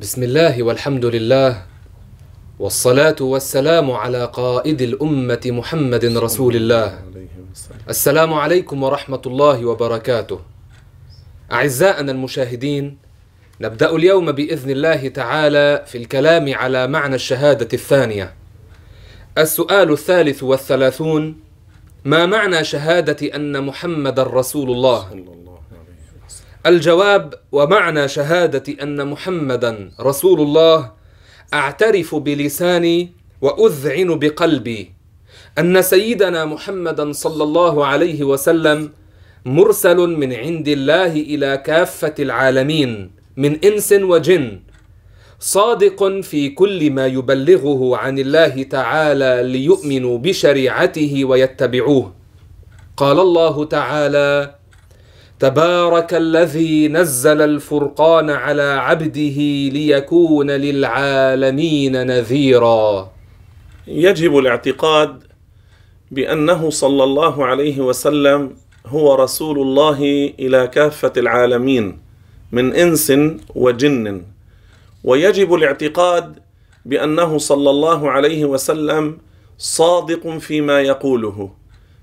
بسم الله والحمد لله والصلاة والسلام على قائد الأمة محمد رسول الله السلام عليكم ورحمة الله وبركاته أعزائنا المشاهدين نبدأ اليوم بإذن الله تعالى في الكلام على معنى الشهادة الثانية السؤال الثالث والثلاثون ما معنى شهادة أن محمد رسول الله الجواب ومعنى شهادة أن محمدا رسول الله أعترف بلساني وأذعن بقلبي أن سيدنا محمدا صلى الله عليه وسلم مرسل من عند الله إلى كافة العالمين من إنس وجن صادق في كل ما يبلغه عن الله تعالى ليؤمنوا بشريعته ويتبعوه قال الله تعالى تبارك الذي نزل الفرقان على عبده ليكون للعالمين نذيرا يجب الاعتقاد بانه صلى الله عليه وسلم هو رسول الله الى كافه العالمين من انس وجن ويجب الاعتقاد بانه صلى الله عليه وسلم صادق فيما يقوله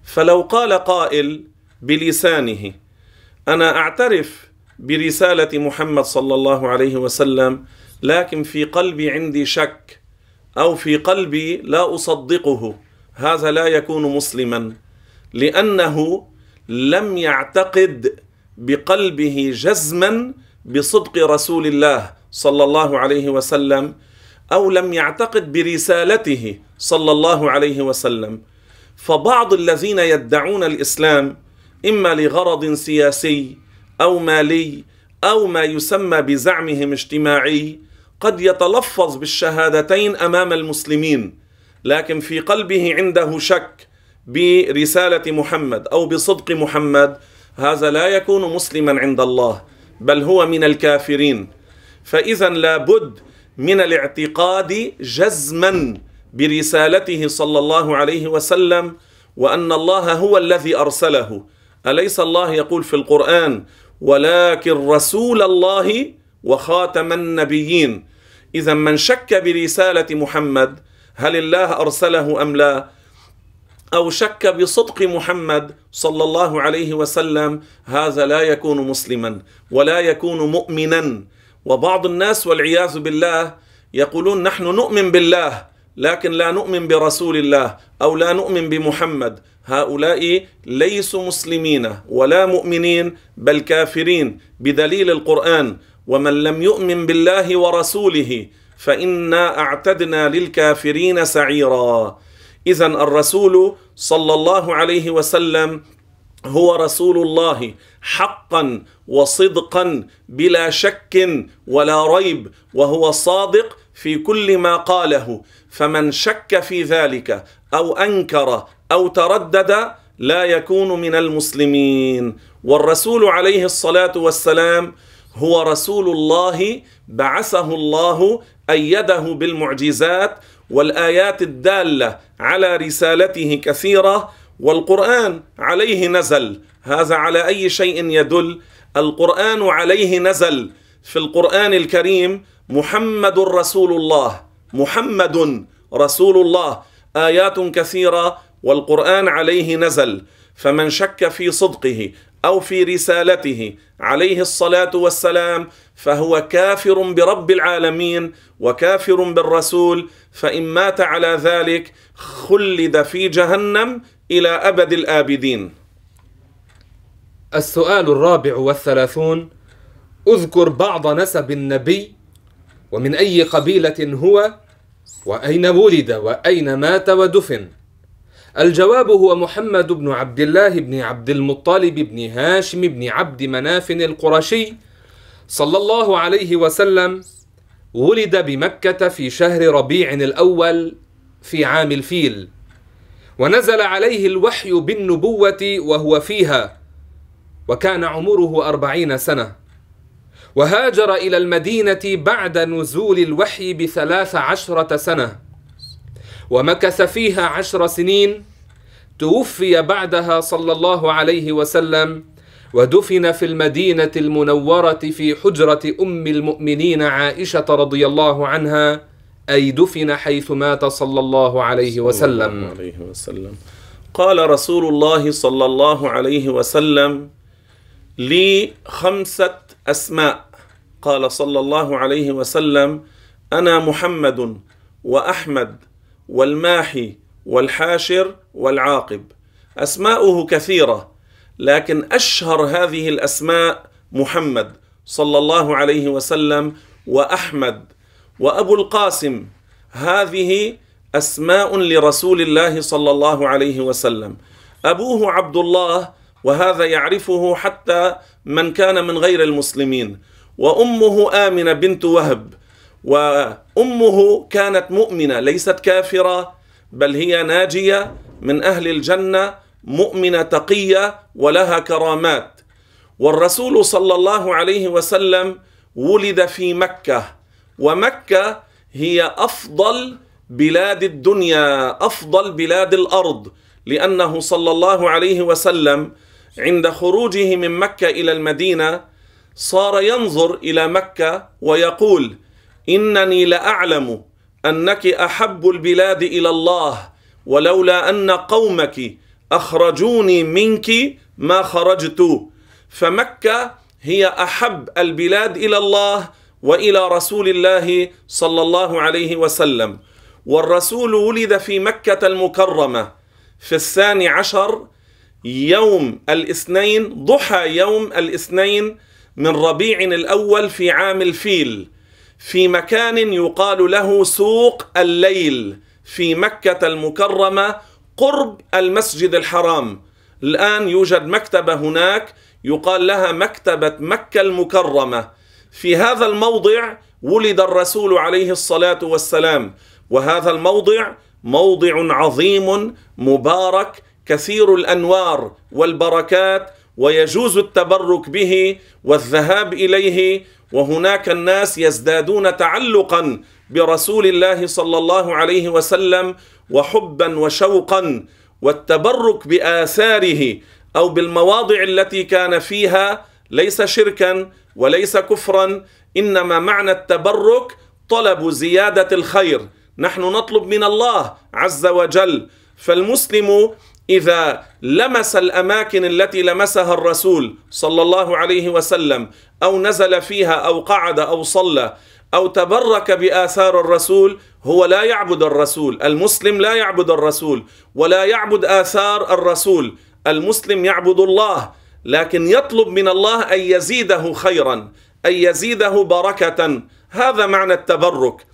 فلو قال قائل بلسانه انا اعترف برساله محمد صلى الله عليه وسلم لكن في قلبي عندي شك او في قلبي لا اصدقه هذا لا يكون مسلما لانه لم يعتقد بقلبه جزما بصدق رسول الله صلى الله عليه وسلم او لم يعتقد برسالته صلى الله عليه وسلم فبعض الذين يدعون الاسلام إما لغرض سياسي أو مالي أو ما يسمى بزعمهم اجتماعي قد يتلفظ بالشهادتين أمام المسلمين لكن في قلبه عنده شك برسالة محمد أو بصدق محمد هذا لا يكون مسلما عند الله بل هو من الكافرين فإذا لابد من الاعتقاد جزما برسالته صلى الله عليه وسلم وأن الله هو الذي أرسله أليس الله يقول في القرآن ولكن رسول الله وخاتم النبيين إذا من شك برسالة محمد هل الله أرسله أم لا أو شك بصدق محمد صلى الله عليه وسلم هذا لا يكون مسلما ولا يكون مؤمنا وبعض الناس والعياذ بالله يقولون نحن نؤمن بالله لكن لا نؤمن برسول الله او لا نؤمن بمحمد هؤلاء ليسوا مسلمين ولا مؤمنين بل كافرين بدليل القران ومن لم يؤمن بالله ورسوله فانا اعتدنا للكافرين سعيرا اذا الرسول صلى الله عليه وسلم هو رسول الله حقا وصدقا بلا شك ولا ريب وهو صادق في كل ما قاله فمن شك في ذلك او انكر او تردد لا يكون من المسلمين والرسول عليه الصلاه والسلام هو رسول الله بعثه الله ايده بالمعجزات والايات الداله على رسالته كثيره والقران عليه نزل هذا على اي شيء يدل القران عليه نزل في القرآن الكريم محمد رسول الله محمد رسول الله آيات كثيرة والقرآن عليه نزل فمن شك في صدقه أو في رسالته عليه الصلاة والسلام فهو كافر برب العالمين وكافر بالرسول فإن مات على ذلك خلد في جهنم إلى أبد الآبدين السؤال الرابع والثلاثون اذكر بعض نسب النبي ومن أي قبيلة هو وأين ولد وأين مات ودفن الجواب هو محمد بن عبد الله بن عبد المطلب بن هاشم بن عبد مناف القرشي صلى الله عليه وسلم ولد بمكة في شهر ربيع الأول في عام الفيل ونزل عليه الوحي بالنبوة وهو فيها وكان عمره أربعين سنة وهاجر إلى المدينة بعد نزول الوحي بثلاث عشرة سنة ومكث فيها عشر سنين توفي بعدها صلى الله عليه وسلم ودفن في المدينة المنورة في حجرة أم المؤمنين عائشة رضي الله عنها أي دفن حيث مات صلى الله عليه وسلم, صلى الله عليه وسلم. قال رسول الله صلى الله عليه وسلم لي خمسة أسماء قال صلى الله عليه وسلم أنا محمد وأحمد والماحي والحاشر والعاقب أسماؤه كثيرة لكن أشهر هذه الأسماء محمد صلى الله عليه وسلم وأحمد وأبو القاسم هذه أسماء لرسول الله صلى الله عليه وسلم أبوه عبد الله وهذا يعرفه حتى من كان من غير المسلمين وامه امنه بنت وهب وامه كانت مؤمنه ليست كافره بل هي ناجيه من اهل الجنه مؤمنه تقيه ولها كرامات والرسول صلى الله عليه وسلم ولد في مكه ومكه هي افضل بلاد الدنيا افضل بلاد الارض لانه صلى الله عليه وسلم عند خروجه من مكة إلى المدينة صار ينظر إلى مكة ويقول إنني لأعلم أنك أحب البلاد إلى الله ولولا أن قومك أخرجوني منك ما خرجت فمكة هي أحب البلاد إلى الله وإلى رسول الله صلى الله عليه وسلم والرسول ولد في مكة المكرمة في الثاني عشر يوم الاثنين ضحى يوم الاثنين من ربيع الاول في عام الفيل في مكان يقال له سوق الليل في مكه المكرمه قرب المسجد الحرام الان يوجد مكتبه هناك يقال لها مكتبه مكه المكرمه في هذا الموضع ولد الرسول عليه الصلاه والسلام وهذا الموضع موضع عظيم مبارك كثير الانوار والبركات ويجوز التبرك به والذهاب اليه وهناك الناس يزدادون تعلقا برسول الله صلى الله عليه وسلم وحبا وشوقا والتبرك باثاره او بالمواضع التي كان فيها ليس شركا وليس كفرا انما معنى التبرك طلب زياده الخير نحن نطلب من الله عز وجل فالمسلم اذا لمس الاماكن التي لمسها الرسول صلى الله عليه وسلم او نزل فيها او قعد او صلى او تبرك باثار الرسول هو لا يعبد الرسول المسلم لا يعبد الرسول ولا يعبد اثار الرسول المسلم يعبد الله لكن يطلب من الله ان يزيده خيرا ان يزيده بركه هذا معنى التبرك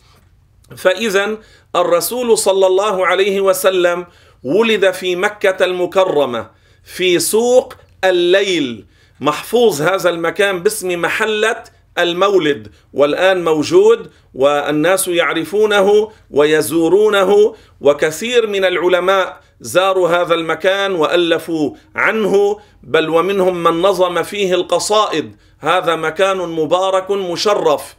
فاذا الرسول صلى الله عليه وسلم ولد في مكة المكرمة في سوق الليل محفوظ هذا المكان باسم محلة المولد والآن موجود والناس يعرفونه ويزورونه وكثير من العلماء زاروا هذا المكان وألفوا عنه بل ومنهم من نظم فيه القصائد هذا مكان مبارك مشرف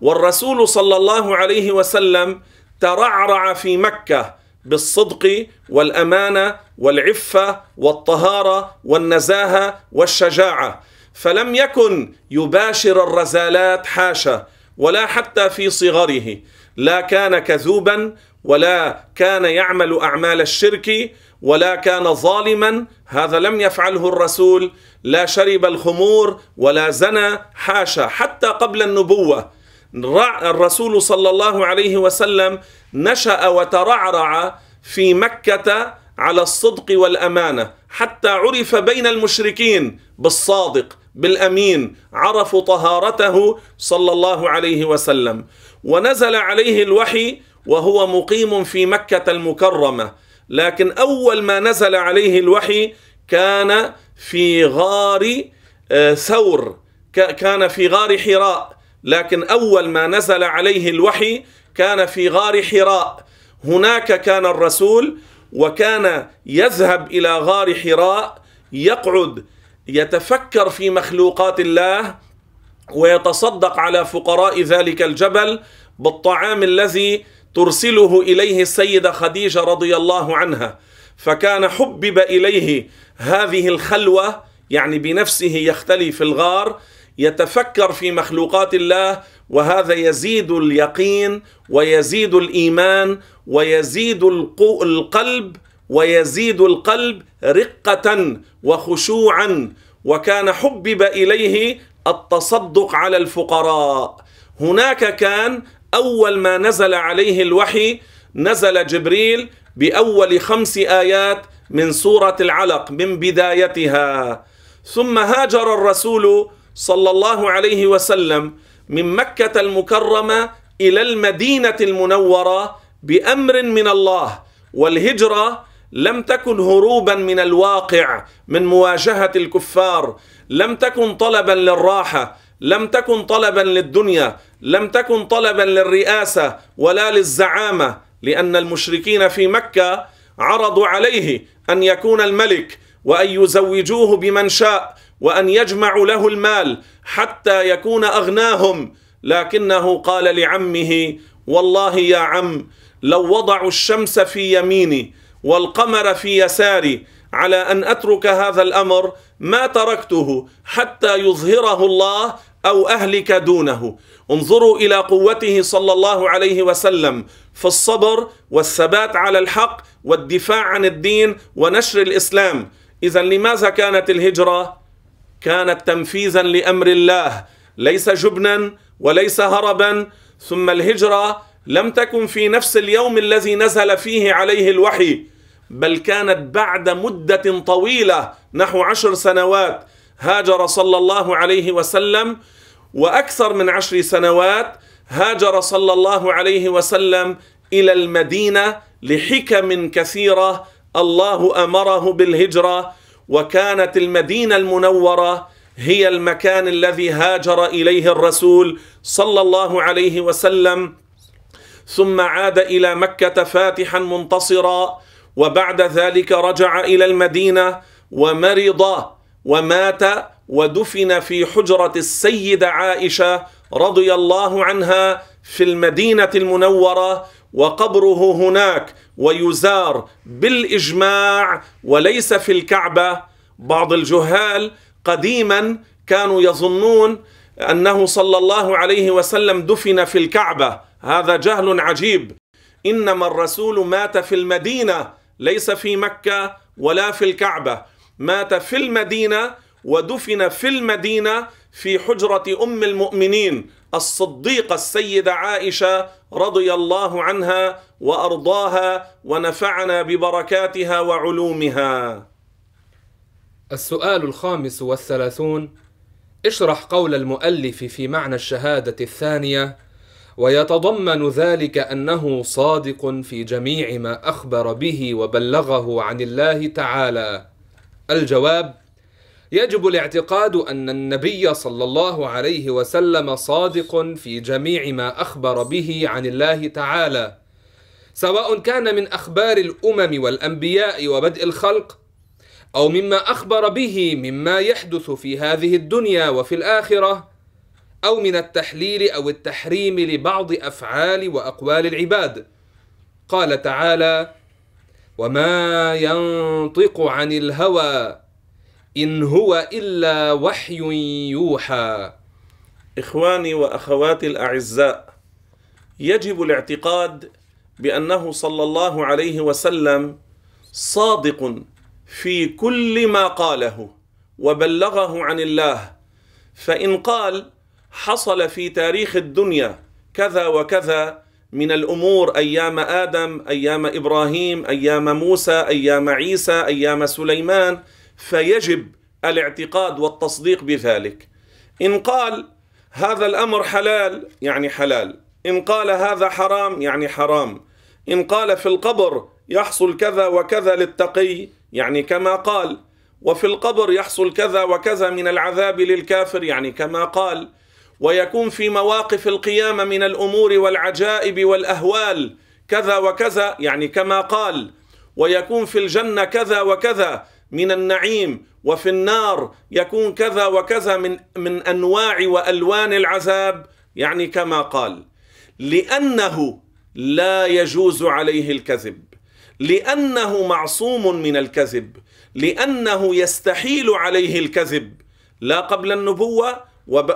والرسول صلى الله عليه وسلم ترعرع في مكة بالصدق والامانه والعفه والطهاره والنزاهه والشجاعه فلم يكن يباشر الرزالات حاشا ولا حتى في صغره لا كان كذوبا ولا كان يعمل اعمال الشرك ولا كان ظالما هذا لم يفعله الرسول لا شرب الخمور ولا زنى حاشا حتى قبل النبوه الرسول صلى الله عليه وسلم نشأ وترعرع في مكة على الصدق والأمانة حتى عرف بين المشركين بالصادق بالأمين عرفوا طهارته صلى الله عليه وسلم ونزل عليه الوحي وهو مقيم في مكة المكرمة لكن أول ما نزل عليه الوحي كان في غار آه، ثور كان في غار حراء لكن أول ما نزل عليه الوحي كان في غار حراء هناك كان الرسول وكان يذهب إلى غار حراء يقعد يتفكر في مخلوقات الله ويتصدق على فقراء ذلك الجبل بالطعام الذي ترسله اليه السيده خديجه رضي الله عنها فكان حبب اليه هذه الخلوه يعني بنفسه يختلي في الغار يتفكر في مخلوقات الله وهذا يزيد اليقين ويزيد الايمان ويزيد القلب ويزيد القلب رقه وخشوعا وكان حبب اليه التصدق على الفقراء هناك كان اول ما نزل عليه الوحي نزل جبريل باول خمس ايات من سوره العلق من بدايتها ثم هاجر الرسول صلى الله عليه وسلم من مكة المكرمة إلى المدينة المنورة بأمر من الله والهجرة لم تكن هروبا من الواقع من مواجهة الكفار لم تكن طلبا للراحة لم تكن طلبا للدنيا لم تكن طلبا للرئاسة ولا للزعامة لأن المشركين في مكة عرضوا عليه أن يكون الملك وأن يزوجوه بمن شاء وأن يجمعوا له المال حتى يكون أغناهم لكنه قال لعمه والله يا عم لو وضعوا الشمس في يميني والقمر في يساري على أن أترك هذا الأمر ما تركته حتى يظهره الله أو أهلك دونه انظروا إلى قوته صلى الله عليه وسلم في الصبر والثبات على الحق والدفاع عن الدين ونشر الإسلام إذا لماذا كانت الهجرة؟ كانت تنفيذا لأمر الله ليس جبنا وليس هربا ثم الهجرة لم تكن في نفس اليوم الذي نزل فيه عليه الوحي بل كانت بعد مدة طويلة نحو عشر سنوات هاجر صلى الله عليه وسلم وأكثر من عشر سنوات هاجر صلى الله عليه وسلم إلى المدينة لحكم كثيرة الله امره بالهجره وكانت المدينه المنوره هي المكان الذي هاجر اليه الرسول صلى الله عليه وسلم ثم عاد الى مكه فاتحا منتصرا وبعد ذلك رجع الى المدينه ومرض ومات ودفن في حجره السيده عائشه رضي الله عنها في المدينه المنوره وقبره هناك ويزار بالاجماع وليس في الكعبه بعض الجهال قديما كانوا يظنون انه صلى الله عليه وسلم دفن في الكعبه هذا جهل عجيب انما الرسول مات في المدينه ليس في مكه ولا في الكعبه مات في المدينه ودفن في المدينه في حجره ام المؤمنين الصديقة السيدة عائشة رضي الله عنها وأرضاها ونفعنا ببركاتها وعلومها السؤال الخامس والثلاثون اشرح قول المؤلف في معنى الشهادة الثانية ويتضمن ذلك أنه صادق في جميع ما أخبر به وبلغه عن الله تعالى الجواب يجب الاعتقاد أن النبي صلى الله عليه وسلم صادق في جميع ما أخبر به عن الله تعالى سواء كان من أخبار الأمم والأنبياء وبدء الخلق أو مما أخبر به مما يحدث في هذه الدنيا وفي الآخرة أو من التحليل أو التحريم لبعض أفعال وأقوال العباد قال تعالى وما ينطق عن الهوى إن هو إلا وحي يوحى إخواني وأخواتي الأعزاء يجب الاعتقاد بأنه صلى الله عليه وسلم صادق في كل ما قاله وبلغه عن الله فإن قال حصل في تاريخ الدنيا كذا وكذا من الامور ايام ادم ايام ابراهيم ايام موسى ايام عيسى ايام سليمان فيجب الاعتقاد والتصديق بذلك ان قال هذا الامر حلال يعني حلال ان قال هذا حرام يعني حرام ان قال في القبر يحصل كذا وكذا للتقي يعني كما قال وفي القبر يحصل كذا وكذا من العذاب للكافر يعني كما قال ويكون في مواقف القيامه من الامور والعجائب والاهوال كذا وكذا يعني كما قال ويكون في الجنه كذا وكذا من النعيم وفي النار يكون كذا وكذا من من انواع والوان العذاب يعني كما قال لانه لا يجوز عليه الكذب لانه معصوم من الكذب لانه يستحيل عليه الكذب لا قبل النبوه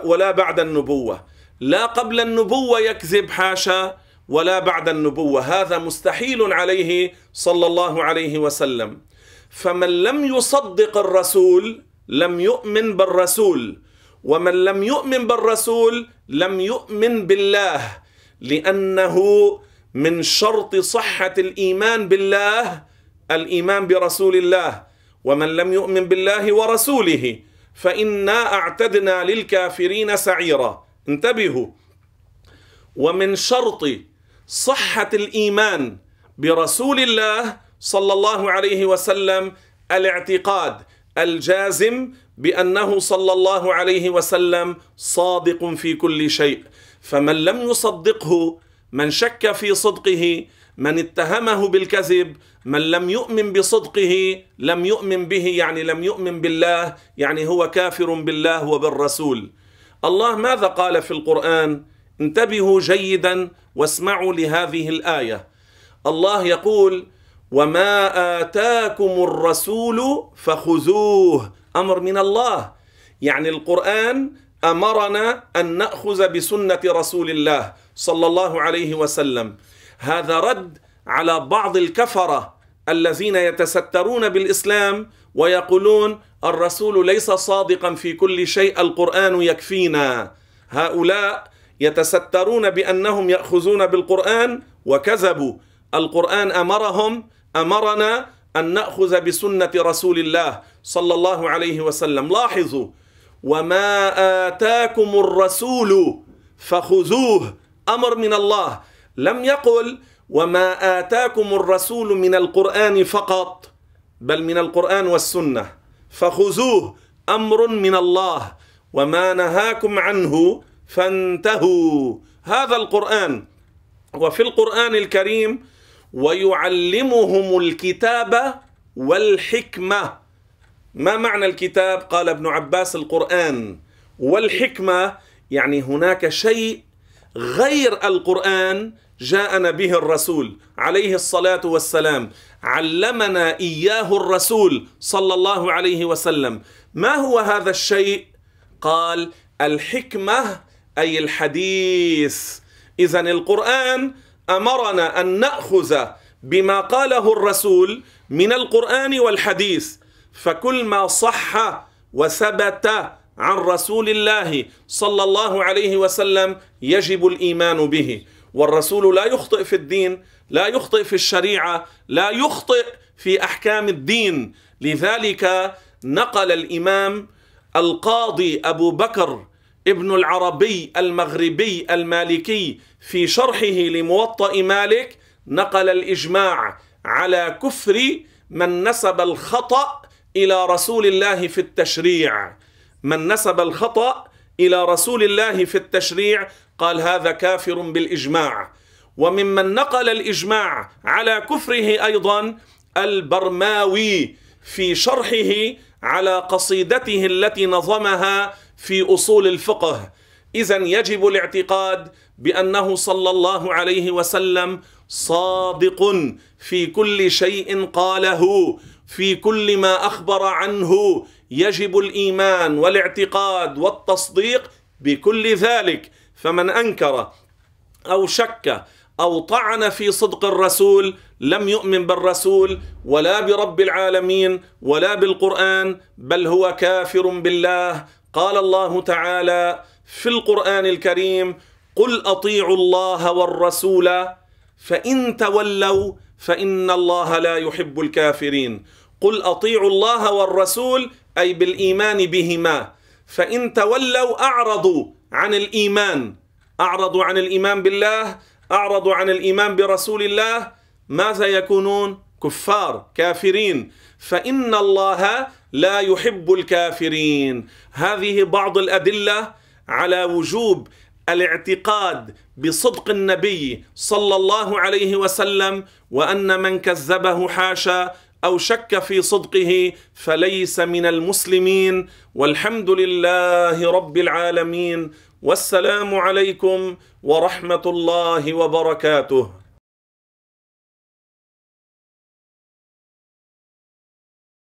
ولا بعد النبوه لا قبل النبوه يكذب حاشا ولا بعد النبوه هذا مستحيل عليه صلى الله عليه وسلم فمن لم يصدق الرسول لم يؤمن بالرسول ومن لم يؤمن بالرسول لم يؤمن بالله لانه من شرط صحه الايمان بالله الايمان برسول الله ومن لم يؤمن بالله ورسوله فانا اعتدنا للكافرين سعيرا انتبهوا ومن شرط صحه الايمان برسول الله صلى الله عليه وسلم الاعتقاد الجازم بانه صلى الله عليه وسلم صادق في كل شيء فمن لم يصدقه من شك في صدقه من اتهمه بالكذب من لم يؤمن بصدقه لم يؤمن به يعني لم يؤمن بالله يعني هو كافر بالله وبالرسول الله ماذا قال في القران انتبهوا جيدا واسمعوا لهذه الايه الله يقول وما آتاكم الرسول فخذوه أمر من الله يعني القرآن أمرنا أن نأخذ بسنة رسول الله صلى الله عليه وسلم هذا رد على بعض الكفرة الذين يتسترون بالإسلام ويقولون الرسول ليس صادقا في كل شيء القرآن يكفينا هؤلاء يتسترون بأنهم يأخذون بالقرآن وكذبوا القرآن أمرهم امرنا ان ناخذ بسنه رسول الله صلى الله عليه وسلم لاحظوا وما اتاكم الرسول فخذوه امر من الله لم يقل وما اتاكم الرسول من القران فقط بل من القران والسنه فخذوه امر من الله وما نهاكم عنه فانتهوا هذا القران وفي القران الكريم ويعلمهم الكتاب والحكمة ما معنى الكتاب؟ قال ابن عباس القرآن والحكمة يعني هناك شيء غير القرآن جاءنا به الرسول عليه الصلاة والسلام علمنا إياه الرسول صلى الله عليه وسلم ما هو هذا الشيء؟ قال الحكمة أي الحديث إذا القرآن امرنا ان ناخذ بما قاله الرسول من القران والحديث فكل ما صح وثبت عن رسول الله صلى الله عليه وسلم يجب الايمان به والرسول لا يخطئ في الدين لا يخطئ في الشريعه لا يخطئ في احكام الدين لذلك نقل الامام القاضي ابو بكر ابن العربي المغربي المالكي في شرحه لموطأ مالك نقل الإجماع على كفر من نسب الخطأ إلى رسول الله في التشريع من نسب الخطأ إلى رسول الله في التشريع قال هذا كافر بالإجماع وممن نقل الإجماع على كفره أيضا البرماوي في شرحه على قصيدته التي نظمها في اصول الفقه اذا يجب الاعتقاد بانه صلى الله عليه وسلم صادق في كل شيء قاله في كل ما اخبر عنه يجب الايمان والاعتقاد والتصديق بكل ذلك فمن انكر او شك او طعن في صدق الرسول لم يؤمن بالرسول ولا برب العالمين ولا بالقران بل هو كافر بالله قال الله تعالى في القرآن الكريم قل أطيعوا الله والرسول فإن تولوا فإن الله لا يحب الكافرين قل أطيعوا الله والرسول أي بالإيمان بهما فإن تولوا أعرضوا عن الإيمان أعرضوا عن الإيمان بالله أعرضوا عن الإيمان برسول الله ماذا يكونون كفار كافرين فإن الله لا يحب الكافرين هذه بعض الأدلة على وجوب الاعتقاد بصدق النبي صلى الله عليه وسلم وأن من كذبه حاشا أو شك في صدقه فليس من المسلمين والحمد لله رب العالمين والسلام عليكم ورحمة الله وبركاته